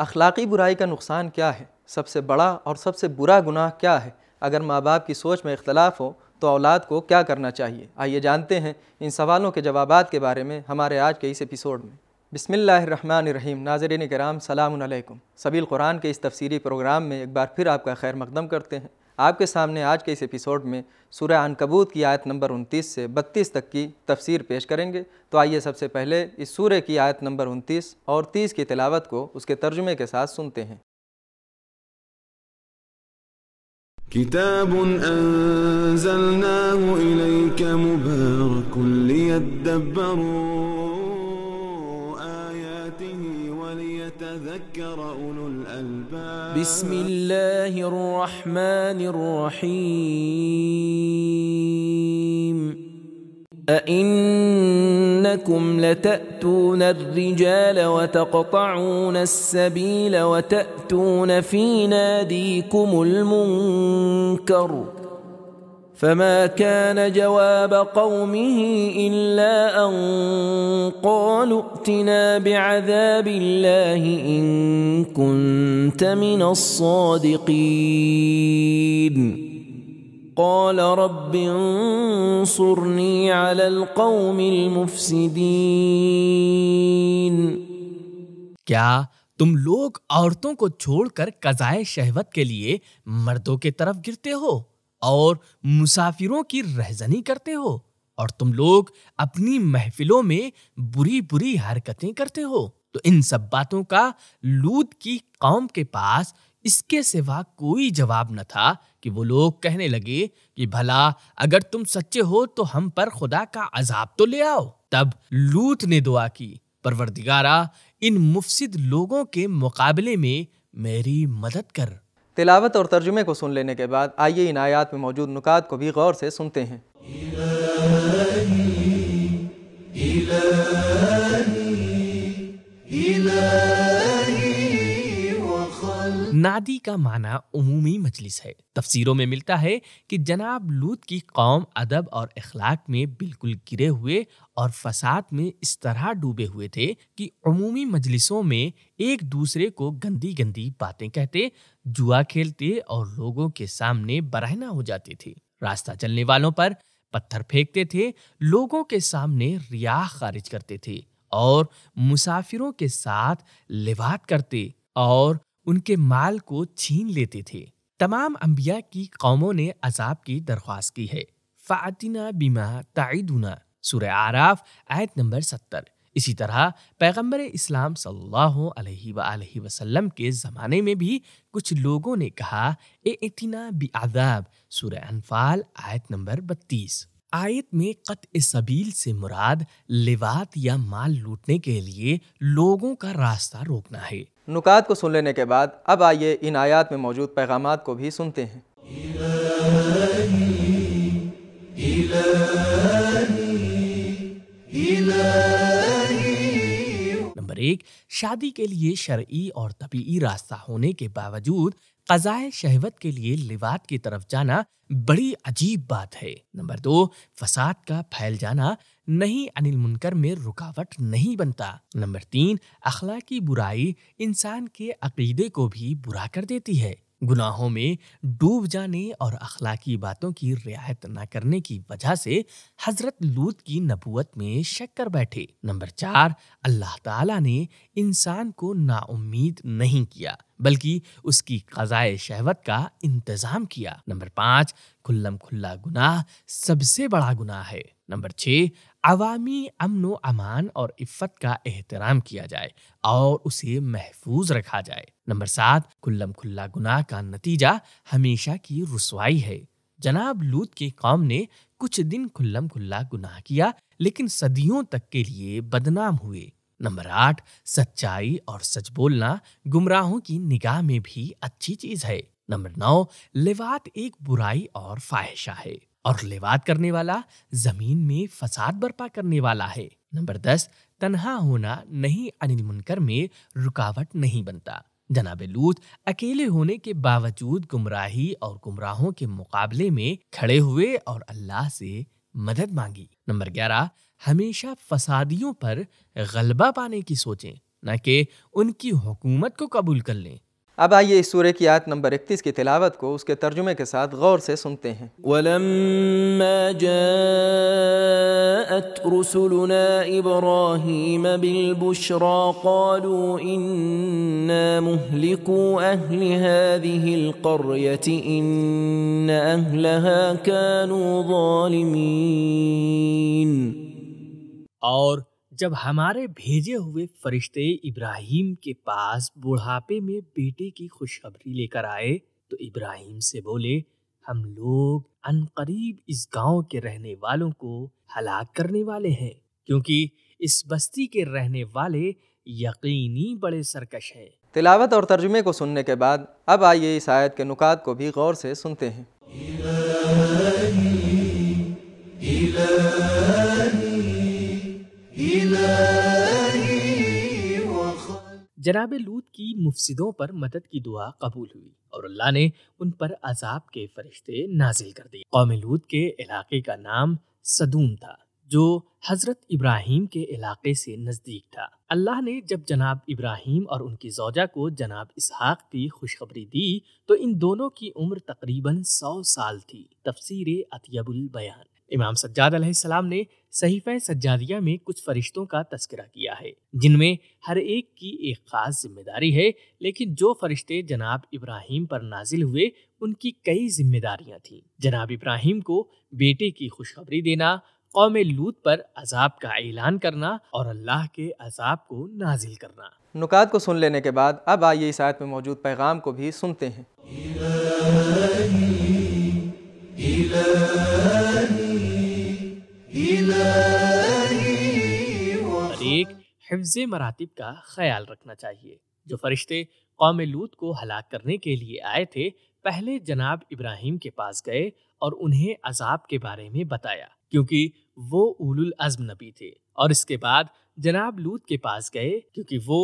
अखलाक़ी बुराई का नुकसान क्या है सबसे बड़ा और सबसे बुरा गुनाह क्या है अगर माँ बाप की सोच में इख्तलाफ हो तो औलाद को क्या करना चाहिए आइए जानते हैं इन सवालों के जवाब के बारे में हमारे आज के इस एपिसोड में बिसमीम नाजरन कराम सलामकुम सबील कुरान के इस तफसीरी प्रोग्राम में एक बार फिर आपका खैर मकदम करते हैं आपके सामने आज के इस एपिसोड में सूर्य अनकबूत की आयत नंबर 29 से 32 तक की तफसीर पेश करेंगे तो आइए सबसे पहले इस सूर्य की आयत नंबर 29 और 30 की तिलावत को उसके तर्जुमे के साथ सुनते हैं كتاب أنزلناه إليك مبارك ليدبروا يذكر أولو الألباب بسم الله الرحمن الرحيم أئنكم لتأتون الرجال وتقطعون السبيل وتأتون في ناديكم المنكر ۖ فما كان جواب قومه الا ان قالوا ائتنا بعذاب الله ان كنت من الصادقين قال رب انصرني على القوم المفسدين تم لوگ عورتوں کو چھوڑ کر कजाए شہوت کے لیے مردوں کے طرف گرتے ہو؟ और मुसाफिरों की रहजनी करते हो और तुम लोग अपनी महफिलों में बुरी बुरी हरकतें करते हो तो इन सब बातों का लूत की कौम के पास इसके सिवा कोई जवाब न था कि वो लोग कहने लगे कि भला अगर तुम सच्चे हो तो हम पर खुदा का अजाब तो ले आओ तब लूत ने दुआ की परवरदिगारा इन मुफसिद लोगों के मुकाबले में मेरी मदद कर तिलावत और तर्जुमे को सुन लेने के बाद आइए इन आयात में मौजूद नुकात को भी गौर से सुनते हैं नादी का माना उमूमी मजलिस है तफसीरों में मिलता है कि जनाब लूत की कौम अदब और अखलाक में बिल्कुल गिरे हुए और फसाद में इस तरह डूबे हुए थे कि उमूमी मजलिसों में एक दूसरे को गंदी गंदी बातें कहते जुआ खेलते और लोगों के सामने बरहना हो जाते थे रास्ता चलने वालों पर पत्थर फेंकते थे लोगों के सामने रिया खारिज करते थे और मुसाफिरों के साथ लिवाद करते और उनके माल को छीन लेते थे तमाम अंबिया की कौमों ने अजाब की दरख्वास्त की है फ़ातिना बीमा ताइदुना सुर आराफ आयत नंबर सत्तर इसी तरह पैगंबर इस्लाम सल्लल्लाहु अलैहि वसल्लम के ज़माने में भी कुछ लोगों ने कहा ए इतना आदाब सुर अनफाल आयत नंबर बत्तीस आयत में कत सबील से मुराद लिवात या माल लूटने के लिए लोगों का रास्ता रोकना है नुकात को सुन लेने के बाद अब आइए इन आयात में मौजूद पैगाम को भी सुनते हैं नंबर एक शादी के लिए शर्ई और तबी रास्ता होने के बावजूद कजाय शहवत के लिए लिवाद की तरफ जाना बड़ी अजीब बात है नंबर दो फसाद का फैल जाना नहीं अनिल मुनकर में रुकावट नहीं बनता नंबर तीन की बुराई इंसान के अकीदे को भी बुरा कर देती है गुनाहों में डूब जाने और अखलाकी बातों की रियायत न करने की वजह से हजरत लूत की नबूत में शक कर बैठे नंबर चार अल्लाह ताला ने इंसान को नाउम्मीद नहीं किया बल्कि उसकी कजाय शहवत का इंतजाम किया नंबर पांच खुल्लम खुल्ला गुनाह सबसे बड़ा गुनाह है नंबर छह अवामी अमन अमान और इफ़्फ़त का एहतराम किया जाए और उसे महफूज रखा जाए नंबर सात खुल्लम खुल्ला गुनाह का नतीजा हमेशा की रसवाई है जनाब लूत के कौम ने कुछ दिन खुल्लम खुल्ला गुनाह किया लेकिन सदियों तक के लिए बदनाम हुए नंबर आठ सच्चाई और सच बोलना गुमराहों की निगाह में भी अच्छी चीज है नंबर नौ लिवात एक बुराई और फाहिशा है और लिवात करने वाला जमीन में फसाद बर्पा करने वाला है नंबर दस तनहा होना नहीं अनिल मुनकर में रुकावट नहीं बनता जनाब लूत अकेले होने के बावजूद गुमराही और गुमराहों के मुकाबले में खड़े हुए और अल्लाह से मदद मांगी नंबर ग्यारह हमेशा फसादियों पर गलबा पाने की सोचें न कि उनकी हुकूमत को कबूल कर लें اب آئیے اس سورے کی آیت نمبر 31 کی تلاوت کو اس کے ترجمے کے ساتھ غور سے سنتے ہیں ولما جاءت رسلنا إبراهيم بالبشرى قالوا إنا مهلكوا أهل هذه القرية إن أهلها كانوا ظالمين اور जब हमारे भेजे हुए फरिश्ते इब्राहिम के पास बुढ़ापे में बेटे की खुशखबरी लेकर आए तो इब्राहिम से बोले हम लोग अनकरीब इस गांव के रहने वालों को हलाक करने वाले हैं क्योंकि इस बस्ती के रहने वाले यकीनी बड़े सरकश हैं तिलावत और तर्जुमे को सुनने के बाद अब आइए इस आयत के नुकात को भी गौर से सुनते हैं इलाही, इलाही। जनाब लूत की मुफसिदों पर मदद की दुआ कबूल हुई और अल्लाह ने उन पर अजाब के फरिश्ते नाजिल कर दिए कौम लूत के इलाके का नाम सदूम था जो हज़रत इब्राहिम के इलाके से नज़दीक था अल्लाह ने जब जनाब इब्राहिम और उनकी जौजा को जनाब इसहाक की खुशखबरी दी तो इन दोनों की उम्र तकरीबन सौ साल थी तफसीर अतियबुल बयान इमाम सज्जाद सलाम ने सहीफ़ सज्जादिया में कुछ फरिश्तों का तस्करा किया है जिनमें हर एक की एक ख़ास जिम्मेदारी है लेकिन जो फरिश्ते जनाब इब्राहिम पर नाजिल हुए उनकी कई जिम्मेदारियां थीं जनाब इब्राहिम को बेटे की खुशखबरी देना कौम लूत पर अजाब का ऐलान करना और अल्लाह के अजाब को नाजिल करना नुकात को सुन लेने के बाद अब आइए इस आयत में मौजूद पैगाम को भी सुनते हैं इलाही, इलाही। हिफ्ज मरातब का ख्याल रखना चाहिए जो फरिश्ते कौम लूत को हलाक करने के लिए आए थे पहले जनाब इब्राहिम के पास गए और उन्हें अजाब के बारे में बताया क्योंकि वो उलुल अज़म नबी थे और इसके बाद जनाब लूत के पास गए क्योंकि वो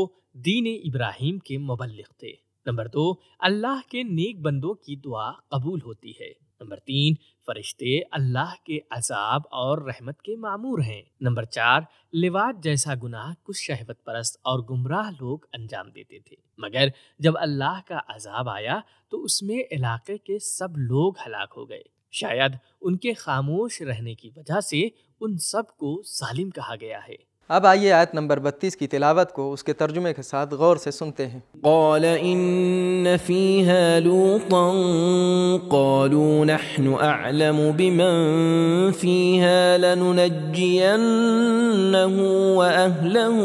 दीन इब्राहिम के मुबलिक थे नंबर दो अल्लाह के नेक बंदों की दुआ कबूल होती है नंबर तीन फरिश्ते अल्लाह के अजाब और रहमत के मामूर हैं नंबर चार लिवाद जैसा गुनाह कुछ शहवत परस्त और गुमराह लोग अंजाम देते थे मगर जब अल्लाह का अजाब आया तो उसमें इलाके के सब लोग हलाक हो गए शायद उनके खामोश रहने की वजह से उन सब को सालिम कहा गया है اب آئیے آیت نمبر 32 کی تلاوت کو اس کے ترجمے کے ساتھ غور سے سنتے ہیں قال ان فيها لوطا قالوا نحن اعلم بمن فيها لننجينه واهله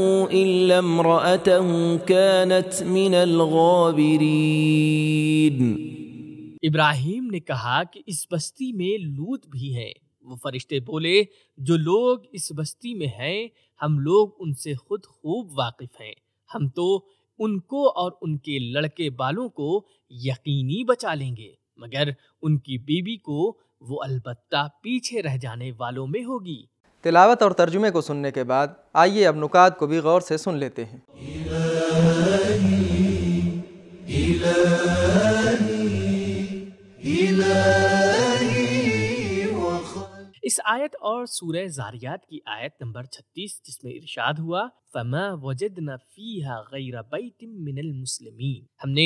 الا امراته كانت من الغابرين ابراہیم نے کہا کہ اس بستی میں لوط بھی ہے وہ فرشتے بولے جو لوگ اس بستی میں ہیں हम लोग उनसे खुद खूब वाकिफ हैं हम तो उनको और उनके लड़के बालों को यकीनी बचा लेंगे मगर उनकी बीबी को वो अलबत्ता पीछे रह जाने वालों में होगी तिलावत और तर्जुमे को सुनने के बाद आइए अब नुकात को भी गौर से सुन लेते हैं इलाही, इलाही। इस आयत और सूरह जारियात की आयत नंबर 36 जिसमें इरशाद हुआ फमा गैर बैतिम मिनल मुस्लिमीन हमने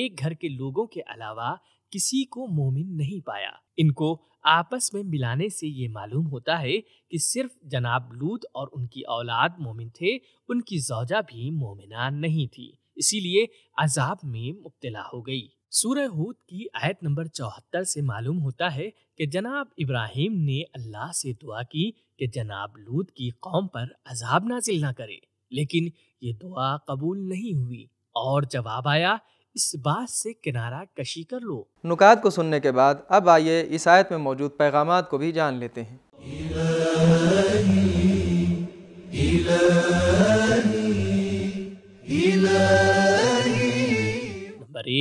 एक घर के लोगों के अलावा किसी को मोमिन नहीं पाया इनको आपस में मिलाने से ये मालूम होता है कि सिर्फ जनाब लूत और उनकी औलाद मोमिन थे उनकी जौजा भी मोमिना नहीं थी इसीलिए अजाब में मुब्तला हो गई सूर्य हूद की आयत नंबर चौहत्तर से मालूम होता है कि जनाब इब्राहिम ने अल्लाह से दुआ की कि जनाब लूत की कौम पर अजाब नाजिल ना करे लेकिन ये दुआ कबूल नहीं हुई और जवाब आया इस बात से किनारा कशी कर लो नुकात को सुनने के बाद अब आइए इस आयत में मौजूद पैगाम को भी जान लेते हैं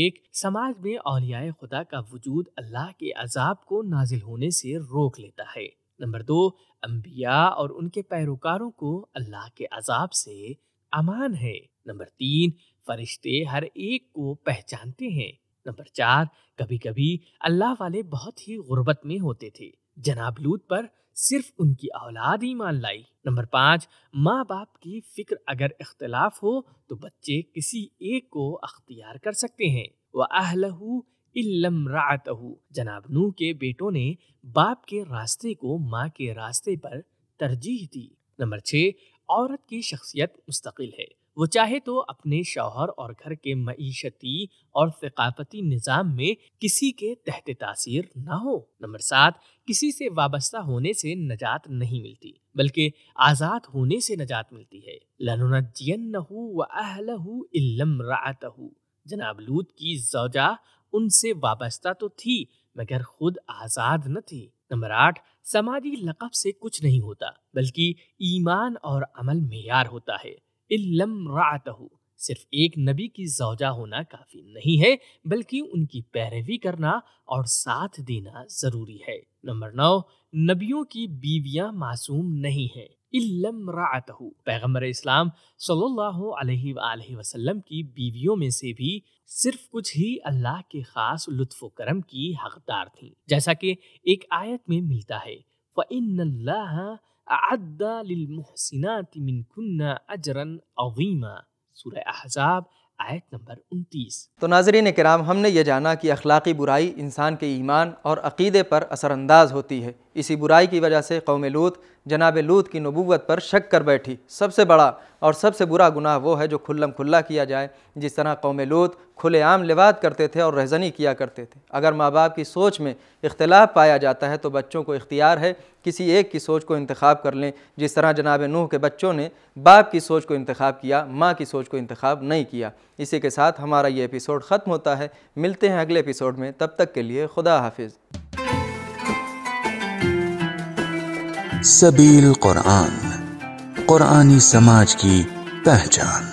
एक समाज में अलिया खुदा का वजूद अल्लाह के अजाब को नाजिल होने से रोक लेता है नंबर दो अम्बिया और उनके पैरोकारों को अल्लाह के अजाब से अमान है नंबर तीन फरिश्ते हर एक को पहचानते हैं नंबर चार कभी कभी अल्लाह वाले बहुत ही गुर्बत में होते थे जनाब लूत पर सिर्फ उनकी औलाद ही मान लाई नंबर पाँच माँ बाप की फिक्र अगर इख्तलाफ हो तो बच्चे किसी एक को अख्तियार कर सकते हैं वह अहलहू इलमरातहू जनाब नू के बेटों ने बाप के रास्ते को माँ के रास्ते पर तरजीह दी नंबर छः औरत की शख्सियत मुस्तकिल है वो चाहे तो अपने शौहर और घर के मीशती और सकाफती निज़ाम में किसी के तहत तासीर ना हो नंबर सात किसी से वाबस्ता होने से नजात नहीं मिलती बल्कि आज़ाद होने से नजात मिलती है लनुनजयनहू जनाब लूत की जौजा उनसे वाबस्ता तो थी मगर खुद आज़ाद न थी नंबर आठ समाजी लकब से कुछ नहीं होता बल्कि ईमान और अमल मैार होता है इल्लम इलमरातहू सिर्फ एक नबी की जौजा होना काफी नहीं है बल्कि उनकी पैरवी करना और साथ देना जरूरी है नंबर नौ नबियों की बीवियां मासूम नहीं है इल्लम इल्लमरातहु पैगम्बर इस्लाम सल्लल्लाहु अलैहि वसल्लम वसल्लम की बीवियों में से भी सिर्फ कुछ ही अल्लाह के खास लुत्फ करम की हकदार थी जैसा कि एक आयत में मिलता है फ़ अद्द लिलमहसिनात मिनकुन्ना अजरन अवीमा सूरह अहजाब आयत नंबर 29 तो नाजरीन कराम हमने ये जाना कि अखलाक़ी बुराई इंसान के ईमान और अक़ीदे पर असरानंदाज होती है इसी बुराई की वजह से कौम लूत जनाब लूत की नबूवत पर शक कर बैठी सबसे बड़ा और सबसे बुरा गुनाह वो है जो खुल्लम खुल्ला किया जाए जिस तरह कौम लूत खुलेआम लिवाद करते थे और रहजनी किया करते थे अगर माँ बाप की सोच में इख्तलाफ पाया जाता है तो बच्चों को इख्तियार है किसी एक की सोच को इंतखब कर लें जिस तरह जनाब नूह के बच्चों ने बाप की सोच को इंतखब किया माँ की सोच को इंतखब नहीं किया इसी के साथ हमारा ये एपिसोड ख़त्म होता है मिलते हैं अगले एपिसोड में तब तक के लिए खुदा हाफिज़ सबील कुरान कुरानी समाज की पहचान